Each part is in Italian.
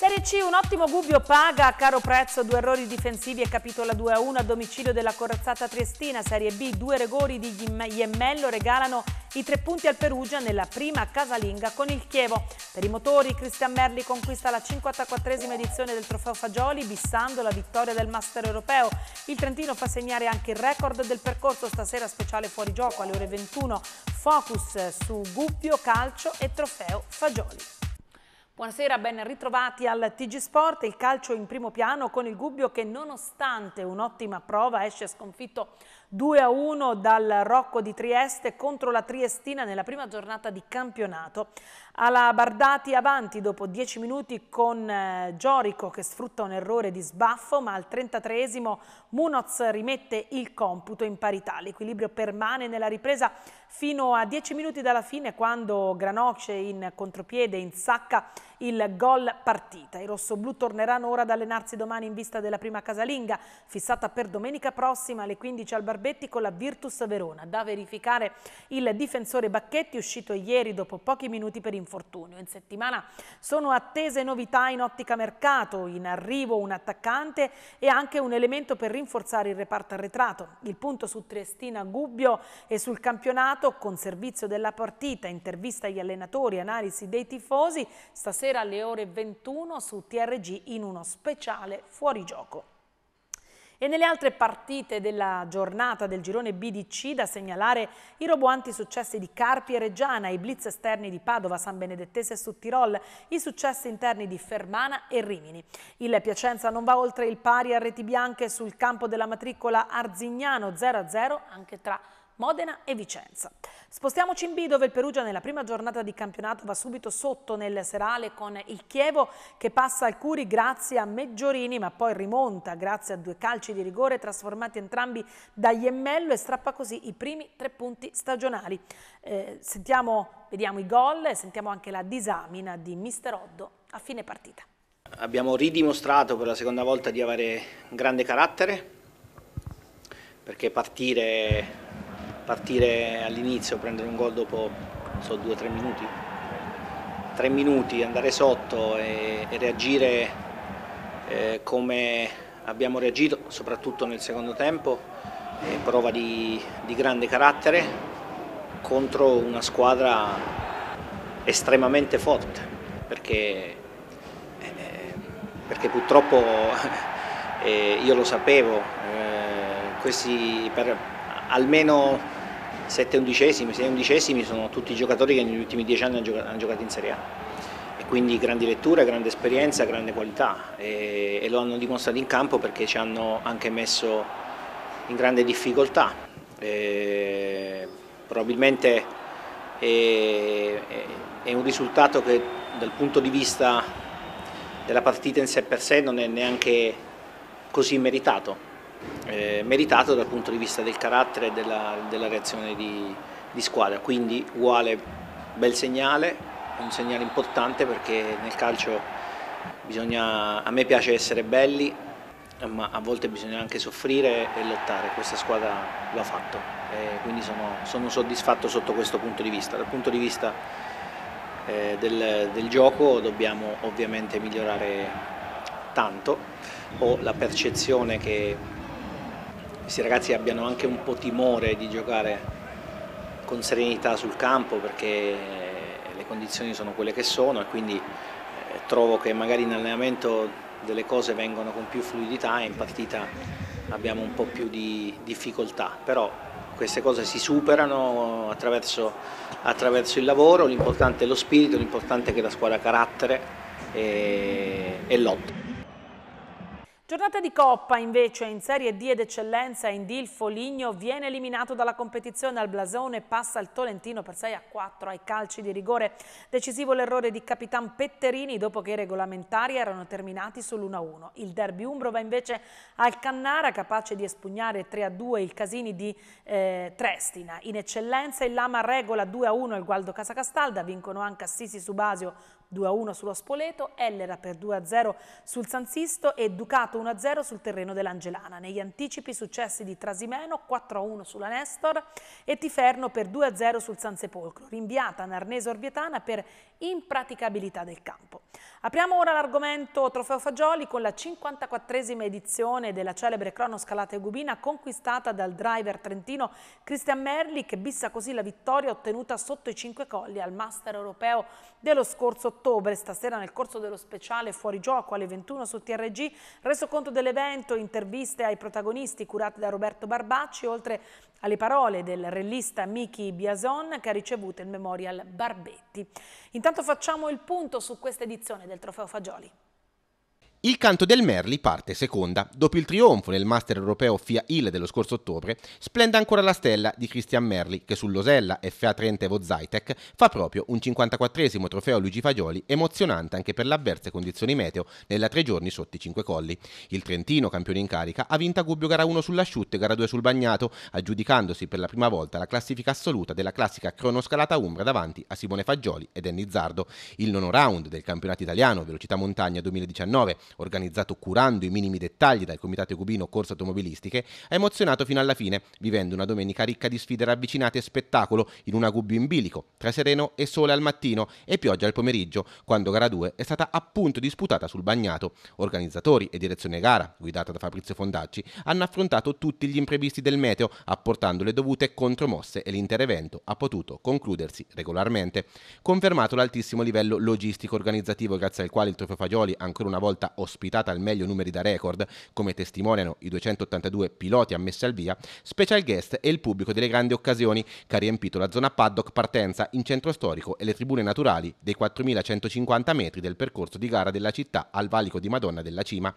Serie C, un ottimo Gubbio paga a caro prezzo due errori difensivi e capitola 2-1 a a domicilio della corazzata triestina. Serie B, due regori di Iemmello regalano i tre punti al Perugia nella prima casalinga con il Chievo. Per i motori, Cristian Merli conquista la 54esima edizione del trofeo Fagioli, bissando la vittoria del Master Europeo. Il Trentino fa segnare anche il record del percorso, stasera speciale fuori gioco alle ore 21. Focus su Gubbio, calcio e trofeo Fagioli. Buonasera, ben ritrovati al TG Sport, il calcio in primo piano con il Gubbio che nonostante un'ottima prova esce sconfitto 2-1 dal Rocco di Trieste contro la Triestina nella prima giornata di campionato. Alla Bardati avanti dopo 10 minuti con eh, Giorico che sfrutta un errore di sbaffo ma al 33esimo Munoz rimette il computo in parità. L'equilibrio permane nella ripresa fino a 10 minuti dalla fine quando Granocce in contropiede in sacca il gol partita. I rossoblù torneranno ora ad allenarsi domani in vista della prima casalinga, fissata per domenica prossima alle 15 al Barbetti con la Virtus Verona. Da verificare il difensore Bacchetti uscito ieri dopo pochi minuti per infortunio. In settimana sono attese novità in ottica mercato, in arrivo un attaccante e anche un elemento per rinforzare il reparto arretrato. Il punto su Triestina Gubbio e sul campionato con servizio della partita, intervista agli allenatori, analisi dei tifosi. Stasera sera alle ore 21 su TRG in uno speciale fuorigioco. E nelle altre partite della giornata del girone BDC da segnalare i roboanti successi di Carpi e Reggiana, i blitz esterni di Padova, San Benedettese e Suttirol, i successi interni di Fermana e Rimini. Il Piacenza non va oltre il pari a reti bianche sul campo della matricola Arzignano 0-0 anche tra Modena e Vicenza. Spostiamoci in B dove il Perugia nella prima giornata di campionato va subito sotto nel serale con il Chievo che passa al Curi grazie a Meggiorini ma poi rimonta grazie a due calci di rigore trasformati entrambi da Iemmello e strappa così i primi tre punti stagionali. Eh, sentiamo, vediamo i gol e sentiamo anche la disamina di Mister Oddo a fine partita. Abbiamo ridimostrato per la seconda volta di avere un grande carattere perché partire partire all'inizio, prendere un gol dopo so, due o tre minuti, tre minuti, andare sotto e, e reagire eh, come abbiamo reagito, soprattutto nel secondo tempo, eh, prova di, di grande carattere contro una squadra estremamente forte, perché eh, perché purtroppo eh, io lo sapevo, eh, questi per almeno 7 undicesimi, 6 undicesimi sono tutti giocatori che negli ultimi 10 anni hanno giocato, in Serie A e quindi grandi letture, grande esperienza, grande qualità e, e lo hanno dimostrato in campo perché ci hanno anche messo in grande difficoltà. E, probabilmente è, è un risultato che dal punto di vista della partita in sé per sé non è neanche così meritato eh, meritato dal punto di vista del carattere e della, della reazione di, di, squadra, quindi uguale bel segnale, un segnale importante perché nel calcio bisogna, a me piace essere belli ma a volte bisogna anche soffrire e lottare, questa squadra lo ha fatto e quindi sono, sono soddisfatto sotto questo punto di vista. Dal punto di vista eh, del, del gioco dobbiamo ovviamente migliorare tanto, ho la percezione che questi ragazzi abbiano anche un po' timore di giocare con serenità sul campo perché le condizioni sono quelle che sono e quindi eh, trovo che magari in allenamento delle cose vengono con più fluidità e in partita abbiamo un po' più di difficoltà, però queste cose si superano attraverso, attraverso il lavoro, l'importante è lo spirito, l'importante è che la squadra ha carattere e, e lotta. Giornata di Coppa invece in Serie D ed eccellenza in Dil Foligno viene eliminato dalla competizione al Blasone passa al Tolentino per 6 a 4 ai calci di rigore. Decisivo l'errore di Capitan Petterini dopo che i regolamentari erano terminati sull'1 a 1. Il derby Umbro va invece al Cannara capace di espugnare 3 a 2 il Casini di eh, Trestina. In eccellenza il Lama regola 2 a 1 il Gualdo Casacastalda, vincono anche Assisi Subasio 2-1 sullo Spoleto, Ellera per 2-0 sul San Sisto e Ducato 1-0 sul terreno dell'Angelana. Negli anticipi successi di Trasimeno 4-1 sulla Nestor e Tiferno per 2-0 sul San Sepolcro, rinviata Narnese Orvietana per impraticabilità del campo. Apriamo ora l'argomento Trofeo Fagioli con la 54esima edizione della celebre cronoscalata Gubina conquistata dal driver trentino Christian Merli che bissa così la vittoria ottenuta sotto i cinque colli al Master Europeo dello scorso ottobre, stasera nel corso dello speciale Fuori Gioco alle 21 su TRG, reso conto dell'evento, interviste ai protagonisti curate da Roberto Barbacci, oltre alle parole del rellista Miki Biason che ha ricevuto il Memorial Barbetti. Intanto facciamo il punto su questa edizione del Trofeo Fagioli. Il canto del Merli parte seconda. Dopo il trionfo nel Master europeo FIA Hill dello scorso ottobre, splende ancora la stella di Christian Merli che sull'Osella FA 30 Evo Zaitek fa proprio un 54esimo trofeo Luigi Fagioli emozionante anche per le avverse condizioni meteo nella tre giorni sotto i cinque colli. Il Trentino, campione in carica, ha vinto a Gubbio gara 1 sull'asciutto e gara 2 sul bagnato, aggiudicandosi per la prima volta la classifica assoluta della classica cronoscalata Umbra davanti a Simone Fagioli ed Enni Zardo. Il nono round del campionato italiano velocità montagna 2019 organizzato curando i minimi dettagli dal Comitato Cubino Corse Automobilistiche, ha emozionato fino alla fine, vivendo una domenica ricca di sfide ravvicinate e spettacolo in una Gubbio in bilico, tra sereno e sole al mattino e pioggia al pomeriggio, quando gara 2 è stata appunto disputata sul bagnato. Organizzatori e direzione gara, guidata da Fabrizio Fondacci, hanno affrontato tutti gli imprevisti del meteo, apportando le dovute contromosse e l'intero evento ha potuto concludersi regolarmente. Confermato l'altissimo livello logistico organizzativo grazie al quale il Trofeo Fagioli ancora una volta ospitata al meglio numeri da record, come testimoniano i 282 piloti ammessi al via, special guest e il pubblico delle grandi occasioni che ha riempito la zona paddock partenza in centro storico e le tribune naturali dei 4.150 metri del percorso di gara della città al valico di Madonna della Cima.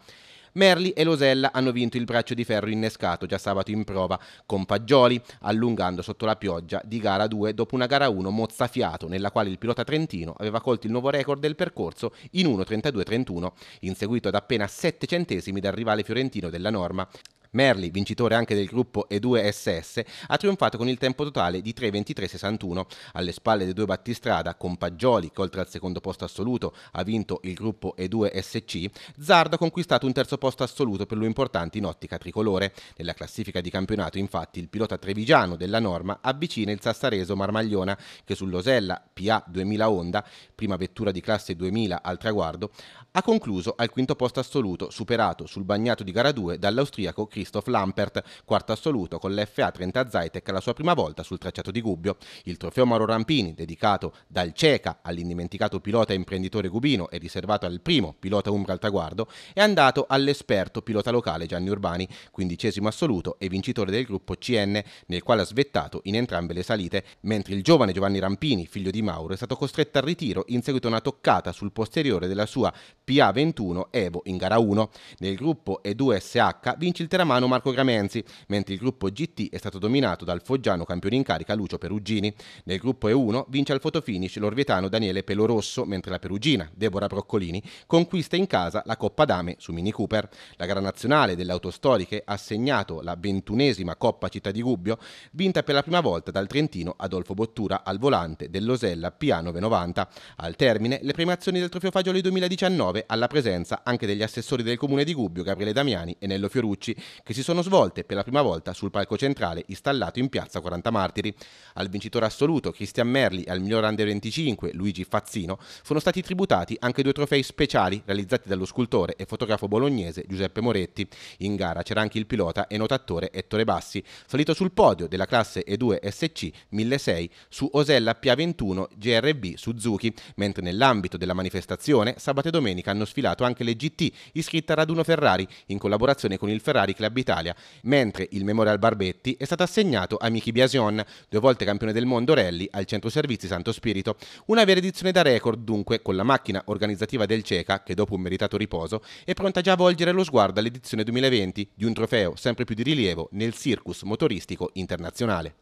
Merli e Losella hanno vinto il braccio di ferro innescato già sabato in prova con Paggioli, allungando sotto la pioggia di gara 2 dopo una gara 1 mozzafiato nella quale il pilota trentino aveva colto il nuovo record del percorso in 1.32.31, inseguito ad appena 7 centesimi dal rivale fiorentino della norma Merli, vincitore anche del gruppo E2SS, ha trionfato con il tempo totale di 3.23.61. Alle spalle dei due battistrada, con Paggioli, che oltre al secondo posto assoluto ha vinto il gruppo E2SC, Zardo ha conquistato un terzo posto assoluto per lui importante in ottica tricolore. Nella classifica di campionato, infatti, il pilota trevigiano della norma avvicina il Sassareso Marmagliona, che sull'Osella PA 2000 Honda, prima vettura di classe 2000 al traguardo, ha concluso al quinto posto assoluto, superato sul bagnato di gara 2 dall'austriaco Chris Christoph Lampert, quarto assoluto con l'FA 30 Zaitek la sua prima volta sul tracciato di Gubbio. Il trofeo Mauro Rampini, dedicato dal CECA all'indimenticato pilota e imprenditore Gubino e riservato al primo pilota Umbra al traguardo, è andato all'esperto pilota locale Gianni Urbani, quindicesimo assoluto e vincitore del gruppo CN, nel quale ha svettato in entrambe le salite, mentre il giovane Giovanni Rampini, figlio di Mauro, è stato costretto al ritiro in seguito a una toccata sul posteriore della sua PA21 Evo in gara 1. Nel gruppo E2SH vince il teramano mano Marco Gramenzi, mentre il gruppo GT è stato dominato dal foggiano campione in carica Lucio Perugini. Nel gruppo E1 vince al fotofinish l'orvietano Daniele Pelorosso, mentre la perugina Deborah Broccolini conquista in casa la Coppa Dame su Mini Cooper. La gara nazionale delle autostoriche ha segnato la ventunesima Coppa Città di Gubbio, vinta per la prima volta dal trentino Adolfo Bottura al volante dell'Osella PA 990 Al termine le premiazioni del Trofeo Fagioli 2019 alla presenza anche degli assessori del comune di Gubbio Gabriele Damiani e Nello Fiorucci che si sono svolte per la prima volta sul palco centrale installato in piazza 40 Martiri. Al vincitore assoluto Cristian Merli e al miglior under 25 Luigi Fazzino sono stati tributati anche due trofei speciali realizzati dallo scultore e fotografo bolognese Giuseppe Moretti. In gara c'era anche il pilota e notatore Ettore Bassi, salito sul podio della classe E2 SC 1006 su Osella PA21 GRB Suzuki, mentre nell'ambito della manifestazione sabato e domenica hanno sfilato anche le GT iscritte a Raduno Ferrari in collaborazione con il Ferrari Club Club Italia, mentre il Memorial Barbetti è stato assegnato a Michi Biasion, due volte campione del mondo rally al centro servizi Santo Spirito. Una vera edizione da record dunque con la macchina organizzativa del CECA che dopo un meritato riposo è pronta già a volgere lo sguardo all'edizione 2020 di un trofeo sempre più di rilievo nel circus motoristico internazionale.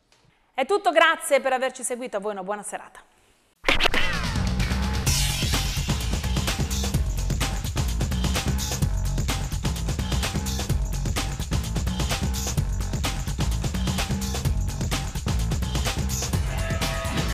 È tutto, grazie per averci seguito, a voi una buona serata.